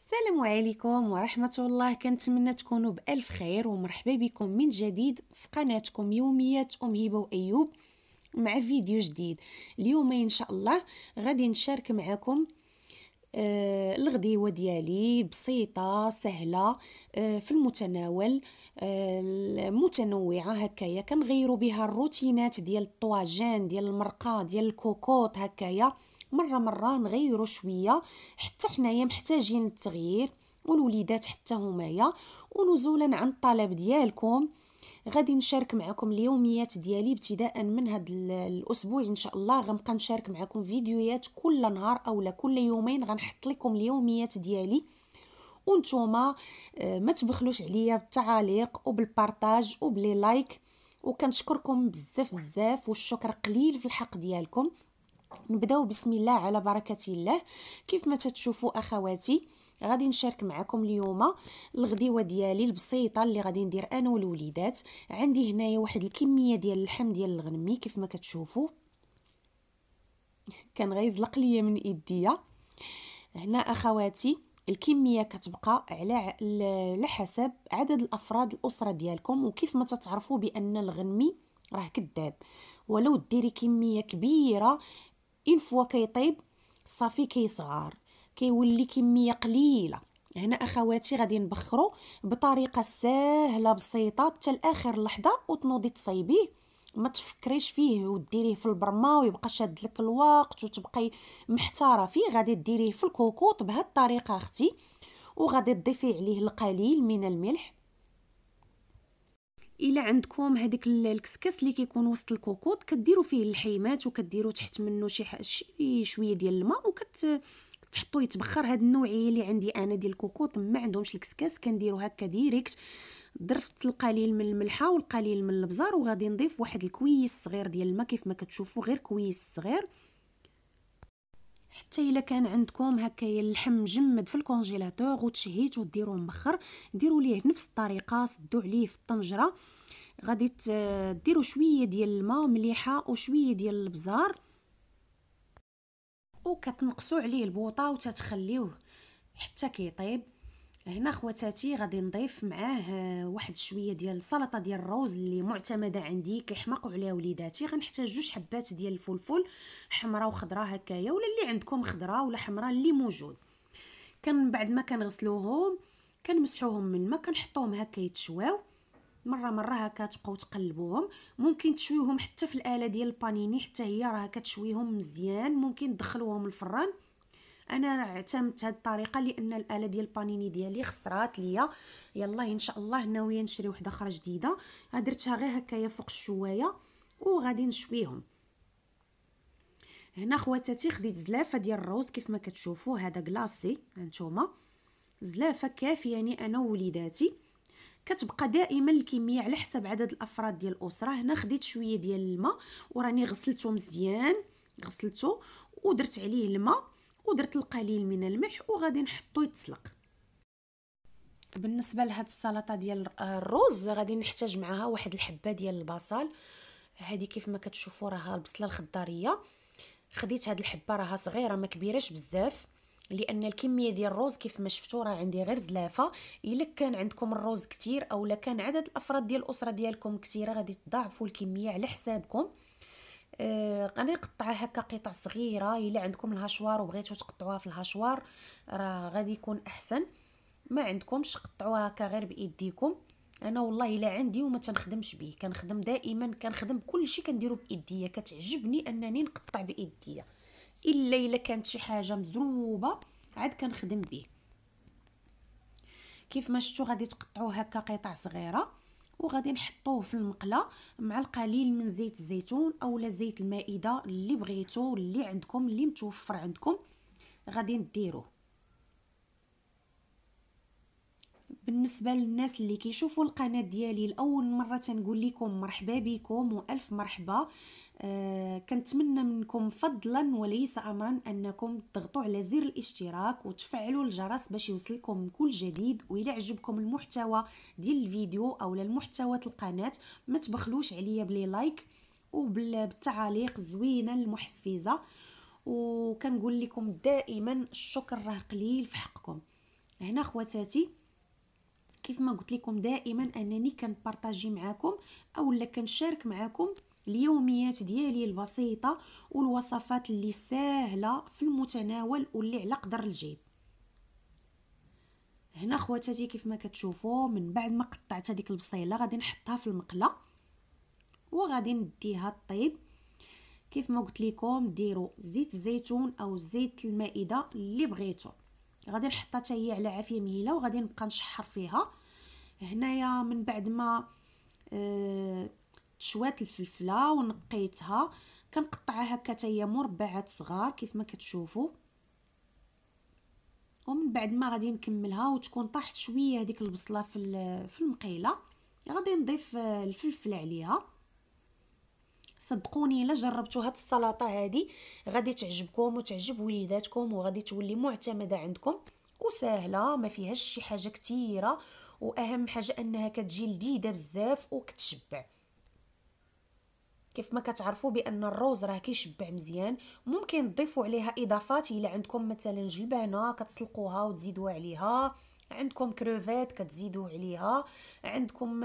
السلام عليكم ورحمة الله كنتمنى تكونوا بألف خير ومرحبا بكم من جديد في قناتكم يوميات أم هبة وأيوب مع فيديو جديد اليوم إن شاء الله غادي نشارك معكم آه الغديوه ديالي بسيطه سهله آه في المتناول آه متنوعه هكايا كنغيروا بها الروتينات ديال الطواجن ديال المرقه ديال الكوكوط هكايا مرة مرة نغيرو شوية حتى حنايا محتاجين التغيير والوليدات حتى همايا ونزولا عن الطلب ديالكم غادي نشارك معكم اليوميات ديالي ابتداء من هاد الاسبوع ان شاء الله غنبقى نشارك معكم فيديوهات كل نهار اولا كل يومين غنحط لكم اليوميات ديالي وانتوما آه، ما تبخلوش عليا بالتعاليق وبالبارطاج وباللايك لايك وكنشكركم بزاف بزاف والشكر قليل في الحق ديالكم نبداو بسم الله على بركه الله كيف ما تتشوفوا اخواتي غادي نشارك معكم اليوم الغديوه ديالي البسيطه اللي غادي ندير انا والوليدات عندي هنايا واحد الكميه ديال اللحم ديال الغنمي كيف ما كتشوفوا كان غيزلق ليا من ايديا هنا اخواتي الكميه كتبقى على على حسب عدد الافراد الاسره ديالكم وكيف ما تتعرفوا بان الغنمي راه كذاب ولو ديري كميه كبيره اون فوا كيطيب صافي كيصغر كيولي كميه قليله هنا اخواتي غادي نبخرو بطريقه سهله بسيطه حتى لاخر لحظه وتنوضي تصايبيه ما تفكريش فيه وديريه في البرمه ويبقى شاد لك الوقت وتبقي محتاره فيه غادي ديريه في الكوكوط بهاد الطريقه اختي وغادي تضيفي عليه القليل من الملح الا عندكم هذيك الكسكس اللي كيكون وسط الكوكوط كديروا فيه الحيمات وكديروا تحت منه شي شي شويه ديال الماء وكت تحطوا يتبخر هاد النوعيه اللي عندي انا ديال الكوكوط ما عندهمش الكسكاس كنديرو هكا ديريكت ضرفت القليل من الملحه والقليل من البزار وغادي نضيف واحد الكويس صغير ديال الماء كيف ما كتشوفوا غير كويس صغير حتى الا كان عندكم هكايا اللحم مجمد في الكونجيلاتور وتشهيت وديروه مبخر ديروا ليه نفس الطريقه صدوا عليه في الطنجره غادي ديروا شويه ديال الماء مليحه وشويه ديال البزار وكتنقصوا عليه البوطه وتتخليوه حتى كيطيب هنا خواتاتي غادي نضيف معاه آه، واحد شويه ديال سلطه ديال الروز اللي معتمده عندي كيحمقوا عليها وليداتي غنحتاج جوج حبات ديال الفلفل حمراء وخضراء هكايا ولا اللي عندكم خضراء ولا حمراء اللي موجود كان بعد ما كنغسلوهم كنمسحوهم من الماء كنحطوهم هكا يتشواو مره مره هكا تبقاو تقلبوهم ممكن تشويوهم حتى في الاله ديال البانيني حتى هي راه كتشويهم مزيان ممكن تدخلوهم الفران انا اعتمدت هذه الطريقه لان الاله ديال البانيني ديالي خسرات ليا يلا ان شاء الله ناويه نشري واحده اخرى جديده درتها غير هكايا فوق الشوايه وغادي نشويهم هنا خواتاتي خديت زلافه ديال الروز كيف ما كتشوفوا هذا كلاصي هانتوما زلافه كافيه يعني انا ووليداتي كتبقى دائما الكميه على حسب عدد الافراد ديال الاسره هنا خديت شويه ديال الماء وراني غسلته مزيان غسلته ودرت عليه الماء ودرت القليل من الملح وغادي نحطو يتسلق بالنسبه لهاد السلطه ديال الرز غادي نحتاج معاها واحد الحبه ديال البصل هذه كيف ما كتشوفوا راها البصله الخضاريه خديت هاد الحبه راها صغيره ما كبيرهش بزاف لان الكميه ديال الروز كيف ما شفتوا راه عندي غير زلافه الا كان عندكم الروز كتير اولا كان عدد الافراد ديال الاسره ديالكم كثيره غادي تضاعفوا الكميه على حسابكم آه، غادي نقطعها هكا قطع صغيره الا عندكم الهشوار وبغيتو تقطعوها في الهشوار راه غادي يكون احسن ما عندكمش قطعوها هكا غير بايديكم انا والله الا عندي وما تنخدمش به كنخدم دائما كنخدم كل شيء كنديرو بايديا كتعجبني انني نقطع بايديا الا الا كانت شي حاجه مزروبه عاد كنخدم به كيف ما شفتوا غادي تقطعوه هكا قطع صغيره وغادي نحطوه في المقله مع القليل من زيت الزيتون اولا زيت المائده اللي بغيتو اللي عندكم اللي متوفر عندكم غادي نديروه بالنسبه للناس اللي كيشوفوا القناه ديالي لاول مره تنقول لكم مرحبا بكم والف مرحبا آه كنتمنى منكم فضلا وليس امرا انكم تضغطوا على زر الاشتراك وتفعلوا الجرس باش يوصلكم كل جديد وإلى عجبكم المحتوى ديال الفيديو او المحتوى القناه ما تبخلوش عليا بلي لايك وبالتعاليق زوينه المحفزه وكنقول لكم دائما الشكر راه قليل في حقكم هنا خواتاتي كيف ما قلت لكم دائما انني كنبارطاجي معاكم اولا كنشارك معاكم اليوميات ديالي البسيطه والوصفات اللي ساهله في المتناول واللي على قدر الجيب هنا خواتاتي كيف ما كتشوفوا من بعد ما قطعت هذيك البصيله غادي نحطها في المقله وغادي نديها طيب كيف ما قلت لكم ديروا زيت الزيتون او زيت المائده اللي بغيتو غادي نحطها حتى هي على عافيه مهيله وغادي نبقى نشحر فيها هنايا من بعد ما أه تشوات الفلفله ونقيتها كنقطعها هكا حتى هي مربعات صغار كيف ما كتشوفوا ومن بعد ما غادي نكملها وتكون طاحت شويه هذيك البصله في في المقيله غادي نضيف آه، الفلفل عليها صدقوني الا جربتوا هاد السلطه هادي غادي تعجبكم وتعجب وليداتكم وغادي تولي معتمده عندكم وسهله ما فيهاش شي حاجه كتيره واهم حاجه انها كتجي لذيذه بزاف وكتشبع كيف ما كتعرفوا بان الروز راه كيشبع مزيان ممكن تضيفوا عليها اضافات الا عندكم مثلا جلبانه كتسلقوها وتزيدوا عليها عندكم كروفيت كتزيدوا عليها عندكم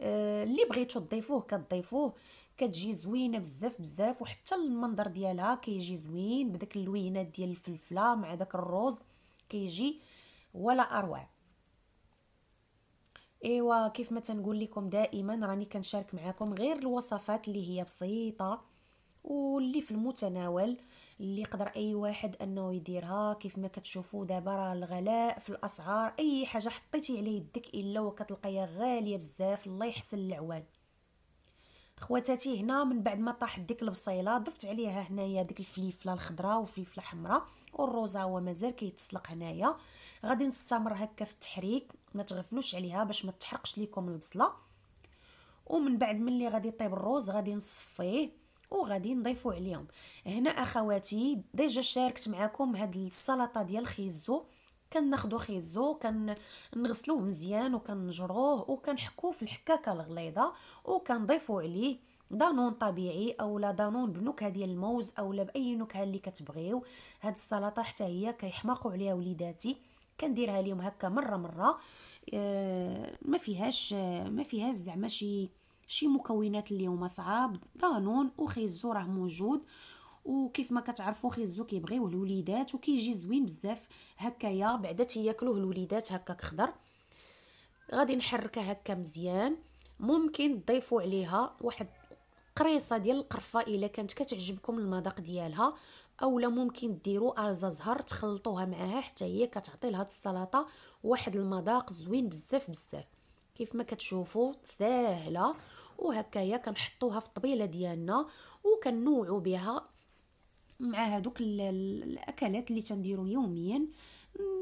آه، اللي بغيتو تضيفوه كتضيفوه كتجي زوينه بزاف بزاف وحتى المنظر ديالها كيجي زوين بداك اللوينات ديال الفلفله مع داك الروز كيجي ولا اروع ايوا كيف ما تنقول لكم دائما راني كنشارك معكم غير الوصفات اللي هي بسيطه واللي في المتناول اللي يقدر اي واحد انه يديرها كيف ما كتشوفوا دابا راه الغلاء في الاسعار اي حاجه حطيتي على يدك الا وكتلقايها غاليه بزاف الله يحسن العوان خواتاتي هنا من بعد ما طاحت ديك البصيله ضفت عليها هنايا ديك الفليفله الخضراء وفليفله حمراء والروزا هو مازال كيتسلق هنايا غادي نستمر هكا في التحريك ما تغفلوش عليها باش ما تحرقش ليكم البصله ومن بعد ملي غادي يطيب الروز غادي نصفيه وغادي نضيفو عليهم هنا اخواتي ديجا شاركت معكم هاد السلطه ديال خيزو كناخدو خيزو كنغسلوه مزيان وكنجروه وكنحكوه في الحكاكه الغليظه وكنضيفو عليه دانون طبيعي اولا دانون بنكهه ديال الموز اولا باي نكهه اللي كتبغيو هاد السلطه حتى هي كيحماقوا عليها وليداتي كنديرها لهم هكا مره مره آه ما فيهاش ما فيهاش زعما شي شي مكونات اللي هما صعاب دانون وخيزو راه موجود آه وكيف ما كتعرفوا خيزو كيبغيوه الوليدات وكيجي زوين بزاف هكايا بعدا تياكلوه الوليدات هكا خضر غادي نحركها هكا مزيان ممكن تضيفوا عليها واحد قريصه ديال القرفه الا كانت كتعجبكم المذاق ديالها اولا ممكن ديروا ارز زهر تخلطوها معها حتى هي كتعطي لهاد السلطه واحد المذاق زوين بزاف بزاف كيف ما كتشوفوا ساهله وهكايا كنحطوها في الطبيله ديالنا وكنوعوا بها مع هذوك الاكلات اللي تنديرو يوميا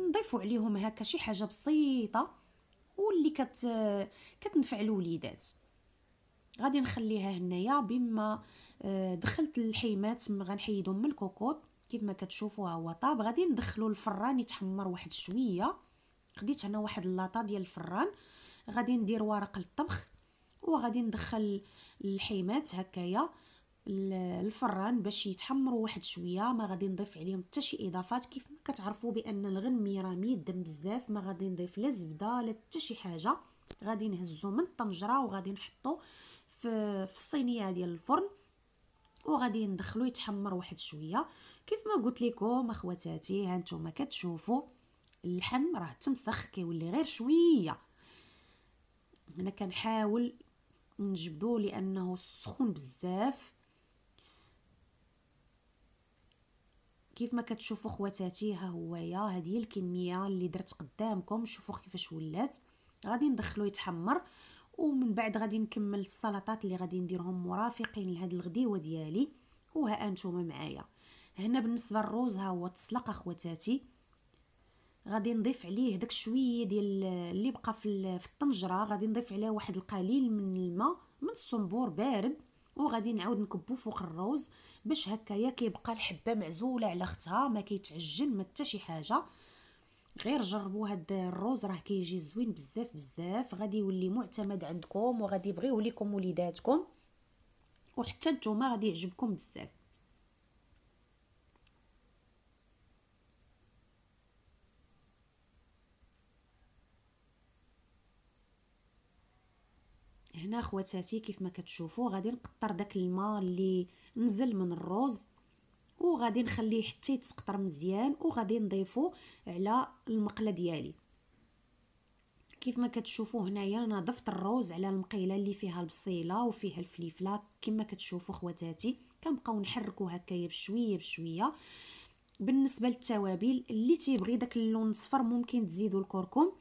نضيفوا عليهم هكا شي حاجه بسيطه واللي كت كتنفع الوليدات غادي نخليها هنايا بما آه، دخلت الحيمات غنحيدهم من الكوكوط كيف ما كتشوفوا هو طاب غادي ندخلو الفران يتحمر واحد شويه خديت هنا واحد اللاطه ديال الفران غادي ندير ورق الطبخ وغادي ندخل الحيمات هكايا الفران باش يتحمروا واحد شويه ما غادي نضيف عليهم حتى شي اضافات كيف ما كتعرفوا بان الغنمي راه ميدم بزاف ما غادي نضيف لا زبده لا حتى شي حاجه غادي نهزو من الطنجره وغادي نحطو في في الصينيه ديال الفرن وغادي ندخلو يتحمر واحد شويه كيف ما قلت لكم اخواتاتي ها نتوما كتشوفوا اللحم راه تمسخ كيولي غير شويه انا كنحاول نجبدو لانه سخون بزاف كيف ما كتشوفوا خواتاتي ها يا هذه هي الكميه اللي درت قدامكم شوفوا كيفاش ولات غادي ندخلو يتحمر ومن بعد غادي نكمل السلطات اللي غادي نديرهم مرافقين لهاد الغديوه ديالي وها انتم معايا هنا بالنسبه للروز ها هو تسلق اخواتاتي غادي نضيف عليه داك شويه ديال اللي بقى في الطنجره غادي نضيف عليه واحد القليل من الماء من الصنبور بارد وغادي نعاود نكبو فوق الروز باش هكايا كيبقى الحبه معزوله على اختها ما كيتعجن ما حتى شي حاجه غير جربوا هاد الروز راه كيجي زوين بزاف بزاف غادي يولي معتمد عندكم وغادي يبغيوه ليكم وليداتكم وحتى نتوما غادي يعجبكم بزاف هنا خواتاتي كيف ما كتشوفوا غادي نقطر داك الماء اللي نزل من الروز وغادي نخليه حتى يتسقطر مزيان وغادي نضيفو على المقله ديالي كيف ما كتشوفوا هنايا انا ضفت الروز على المقيله اللي فيها البصيله وفيها الفليفله كما كتشوفوا خواتاتي كنبقاو نحركو هكايا بشويه بشويه بالنسبه للتوابل اللي تيبغي داك اللون الصفر ممكن تزيدوا الكركم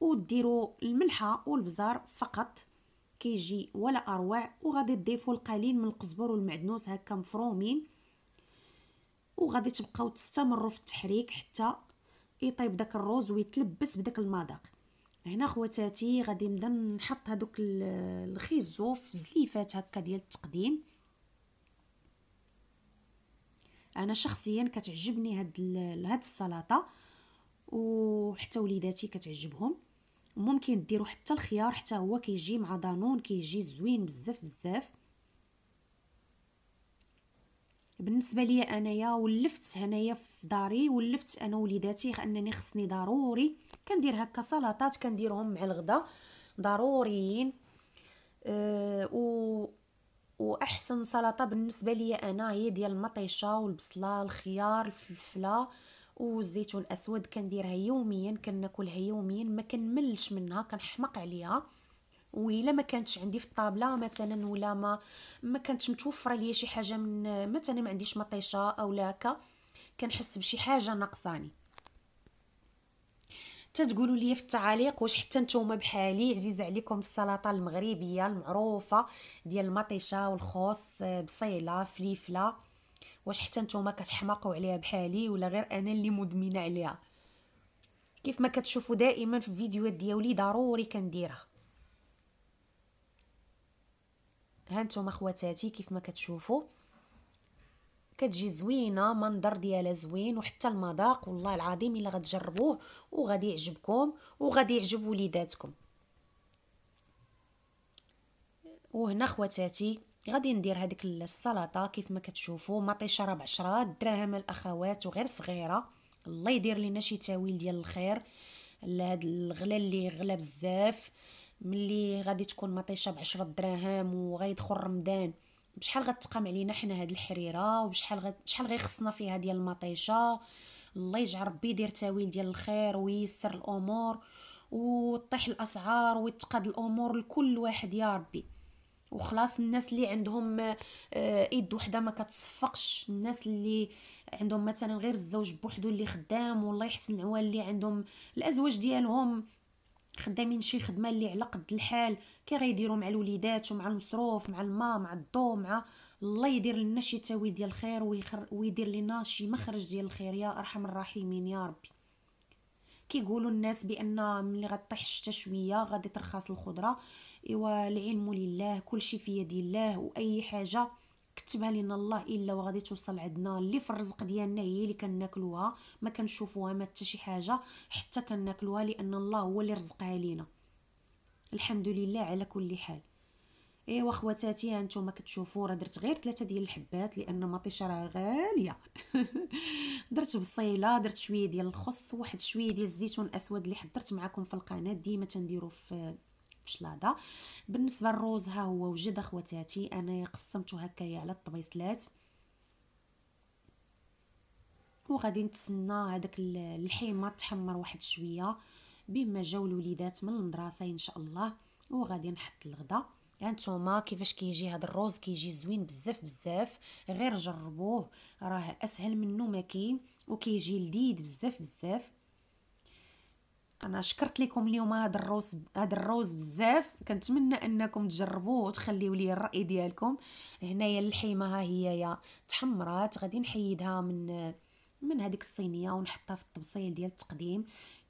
وديروا الملحه والبزار فقط كيجي ولا اروع وغادي تضيفوا القليل من القزبر والمعدنوس هكا مفرومين وغادي تبقاو تستمروا في التحريك حتى يطيب داك الروز ويتلبس بداك المذاق هنا خواتاتي غادي نبدا نحط هذوك في زليفات هكا ديال التقديم انا شخصيا كتعجبني هاد هاد السلطه وحتى وليداتي كتعجبهم ممكن ديروا حتى الخيار حتى هو كيجي مع دانون كيجي زوين بزاف بزاف بالنسبه ليا انايا ولفت هنايا في داري ولفت انا وليداتي انني خصني ضروري كندير هكا سلطات كنديرهم مع الغدا ضروريين أه و واحسن سلطه بالنسبه ليا انا هي ديال المطيشه والبصله الخيار الفلفله والزيتون الاسود كنديرها يوميا كناكلها يوميا ما كنملش منها كنحمق عليها وإلا ما كانتش عندي في الطابله مثلا ولا ما ما كانتش متوفره ليا شي حاجه من مثلا ما عنديش مطيشه اولا هكا كنحس بشي حاجه ناقصاني تتقولوا لي في التعاليق واش حتى نتوما بحالي عزيزه عليكم السلطه المغربيه المعروفه ديال المطيشه والخوص بصيله فليفله واش حتى نتوما كتحماقوا عليها بحالي ولا غير انا اللي مدمنه عليها كيف ما كتشوفوا دائما في الفيديوهات ديالي ضروري كنديرها هانتوما خواتاتي كيف ما كتشوفوا كتجي زوينه منظر ديالها زوين وحتى المذاق والله العظيم الا غتجربوه وغادي يعجبكم وغادي يعجب وليداتكم وهنا خواتاتي غادي ندير هذيك السلطه كيف ما كتشوفوا مطيشه راه ب 10 دراهم الاخوات وغير صغيره الله يدير لنا شي تاويل ديال الخير لهاد الغلا اللي غلا بزاف ملي غادي تكون مطيشه ب 10 دراهم وغيدخل رمضان بشحال غتقام علينا حنا هاد الحريره وبشحال غد... شحال غيخصنا فيها ديال المطيشه الله يجعل ربي يدير تاويل ديال الخير ويسر الامور وطيح الاسعار ويتقاد الامور لكل واحد يا ربي وخلاص الناس اللي عندهم آه، ايد وحده ما كتصفقش الناس اللي عندهم مثلا غير الزوج بوحدو اللي خدام والله يحسن العوال اللي عندهم الازواج ديالهم خدامين شي خدمه اللي على قد الحال كي غيديروا مع الوليدات ومع المصروف مع الماء مع الضو مع الله يدير لنا شي تاويل ديال الخير ويدير لنا شي مخرج ديال الخير يا ارحم الراحمين يا ربي كيقولوا الناس بان ملي غطيح الشتا شويه غادي ترخص الخضره ايوا العلم لله كلشي في يد الله واي حاجه كتبها لنا الله الا وغادي توصل عندنا اللي في الرزق ديالنا هي اللي كناكلوها ما كنشوفوها ما حتى شي حاجه حتى كناكلوها لان الله هو اللي رزقها لينا الحمد لله على كل حال ايوا خواتاتي هانتوما كتشوفوا راه درت غير ثلاثه ديال الحبات لان مطيشه راه غاليه درت بصيله درت شويه ديال الخص واحد شويه ديال الزيتون الاسود اللي حضرت معكم في القناه ديما تنديرو في بشلاضه بالنسبه للروز ها هو وجد اخواتاتي انا قسمته هكايا على الطبيصلات وغادي نتسنى هذاك الحيمه تحمر واحد شويه بما جاو الوليدات من المدرسه ان شاء الله وغادي نحط الغدا هانتوما كيفاش كيجي هذا الروز كيجي زوين بزاف بزاف غير جربوه راه اسهل منه ما كاين وكيجي لذيذ بزاف بزاف انا شكرت لكم اليوم هذا الروز هذا الروز بزاف كنتمنى انكم تجربوه وتخليوا لي الراي ديالكم هنايا اللحيمه ها هي يا تحمرات غادي نحيدها من من هذيك الصينيه ونحطها في الطبسيل ديال التقديم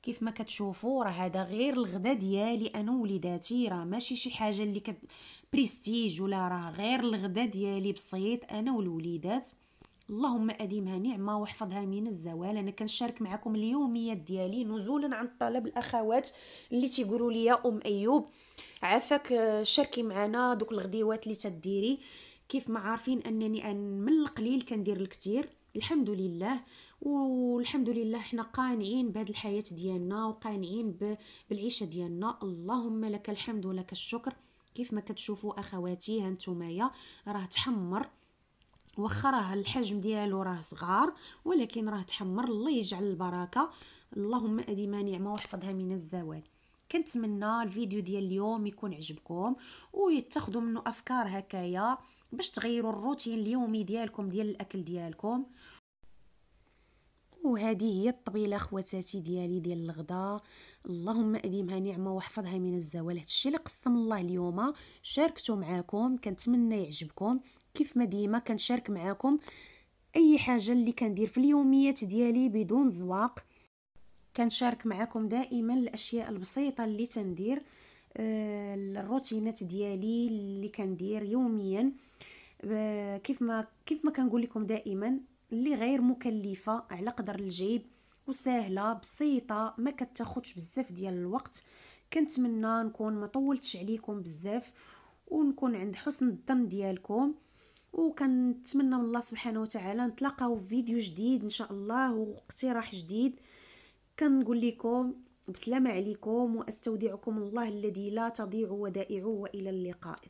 كيف ما كتشوفوا راه هذا غير الغدا ديالي انا وليداتي راه ماشي شي حاجه اللي كت بريستيج ولا راه غير الغدا ديالي بسيط انا والوليدات اللهم اديمها نعمه واحفظها من الزوال انا كنشارك معكم اليوميات ديالي نزولا عن طلب الاخوات اللي تيقولوا لي يا ام ايوب عافاك آه، شاركي معنا دوك الغديوات اللي تديري كيف ما عارفين انني أن من القليل كندير الكثير الحمد لله والحمد لله حنا قانعين بهذه الحياه ديالنا وقانعين بالعيشه ديالنا اللهم لك الحمد ولك الشكر كيف ما كتشوفوا اخواتي هانتومايا راه تحمر واخا راه الحجم ديالو راه صغار ولكن راه تحمر الله يجعل البركه اللهم اديما نعمه واحفظها من الزوال كنتمنى الفيديو ديال اليوم يكون عجبكم ويتخذوا منه افكار هكايا باش تغيروا الروتين اليومي ديالكم ديال الاكل ديالكم وهذه هي الطبيله خواتاتي ديالي ديال الغداء اللهم اديمها نعمه واحفظها من الزوال هادشي اللي قسم الله اليوم شاركته معاكم كنتمنى يعجبكم كيف ما ديما كنشارك معاكم اي حاجه اللي كندير في اليوميات ديالي بدون زواق كنشارك معاكم دائما الاشياء البسيطه اللي تندير آه، الروتينات ديالي اللي كندير يوميا كيف ما كيف ما كنقول لكم دائما اللي غير مكلفه على قدر الجيب وسهله بسيطه ما كتاخذش بزاف ديال الوقت كنتمنى نكون ما طولتش عليكم بزاف ونكون عند حسن الظن ديالكم وكنتمنى من الله سبحانه وتعالى نتلاقاو في فيديو جديد ان شاء الله واقتراح جديد كنقول لكم بسلامة عليكم وأستودعكم الله الذي لا تضيع ودائعه وإلى اللقاء